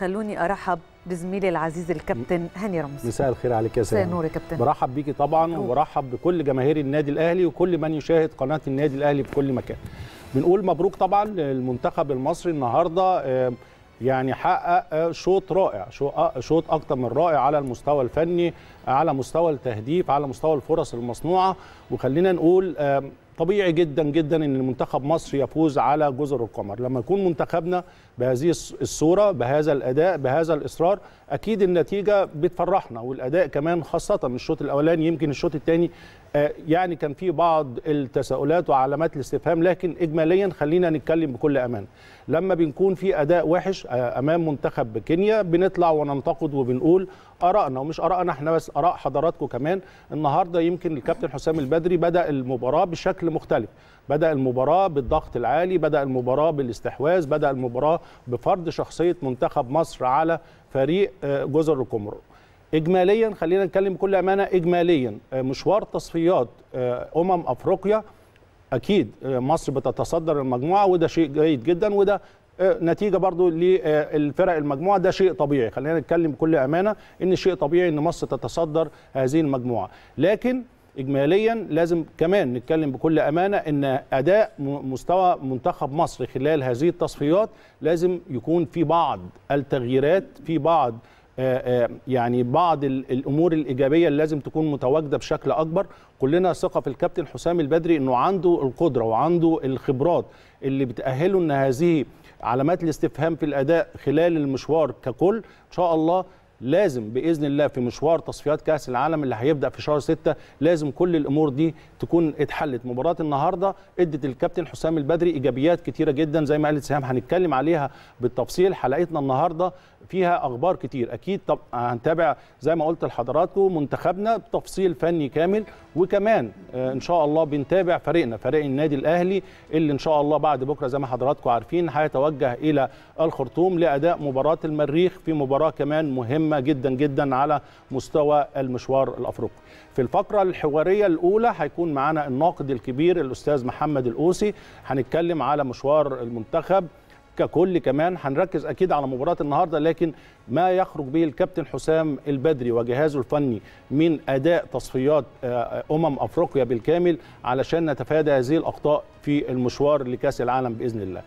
خلوني ارحب بزميلي العزيز الكابتن هاني رمزي مساء الخير عليك يا سيدي مساء النور يا كابتن برحب بيكي طبعا وبرحب بكل جماهير النادي الاهلي وكل من يشاهد قناه النادي الاهلي في كل مكان بنقول مبروك طبعا للمنتخب المصري النهارده يعني حقق آه، شوط رائع آه، شوط اكتر من رائع على المستوى الفني على مستوى التهديف على مستوى الفرص المصنوعه وخلينا نقول طبيعي جدا جدا ان منتخب مصر يفوز على جزر القمر لما يكون منتخبنا بهذه الصوره بهذا الاداء بهذا الاصرار اكيد النتيجه بتفرحنا والاداء كمان خاصه الشوط الاولاني يمكن الشوط الثاني آه، يعني كان في بعض التساؤلات وعلامات الاستفهام لكن اجماليا خلينا نتكلم بكل امان لما بنكون في اداء وحش آه، امام منتخب كينيا بنطلع وننتقد وبنقول ارائنا ومش ارائنا احنا بس اراء حضراتكم كمان النهارده يمكن الكابتن حسام البدري بدا المباراه بشكل مختلف بدا المباراه بالضغط العالي بدا المباراه بالاستحواذ بدا المباراه بفرض شخصيه منتخب مصر على فريق آه، جزر القمر اجماليا خلينا نتكلم بكل امانه اجماليا آه، مشوار تصفيات آه، امم افريقيا اكيد آه، مصر بتتصدر المجموعه وده شيء جيد جدا وده نتيجه برضو للفرق المجموعه ده شيء طبيعي خلينا نتكلم بكل امانه ان شيء طبيعي ان مصر تتصدر هذه المجموعه لكن اجماليا لازم كمان نتكلم بكل امانه ان اداء مستوى منتخب مصر خلال هذه التصفيات لازم يكون في بعض التغييرات في بعض آه، آه، يعني بعض الامور الايجابيه اللي لازم تكون متواجده بشكل اكبر كلنا ثقه في الكابتن حسام البدري انه عنده القدره وعنده الخبرات اللي بتاهله ان هذه علامات الاستفهام في الاداء خلال المشوار ككل ان شاء الله لازم باذن الله في مشوار تصفيات كاس العالم اللي هيبدا في شهر 6 لازم كل الامور دي تكون اتحلت مباراه النهارده ادت الكابتن حسام البدري ايجابيات كتيره جدا زي ما قالت سهام هنتكلم عليها بالتفصيل حلقتنا النهارده فيها اخبار كتير اكيد طب هنتابع زي ما قلت لحضراتكم منتخبنا بتفصيل فني كامل وكمان آه، ان شاء الله بنتابع فريقنا فريق النادي الاهلي اللي ان شاء الله بعد بكره زي ما حضراتكم عارفين هيتوجه الى الخرطوم لاداء مباراه المريخ في مباراه كمان مهمه جدا جدا على مستوى المشوار الافريقي في الفقره الحواريه الاولى هيكون معانا الناقد الكبير الاستاذ محمد الاوسي هنتكلم على مشوار المنتخب ككل كمان هنركز اكيد على مباراه النهارده لكن ما يخرج به الكابتن حسام البدري وجهازه الفني من اداء تصفيات آه، امم افريقيا بالكامل علشان نتفادى هذه الاخطاء في المشوار لكاس العالم باذن الله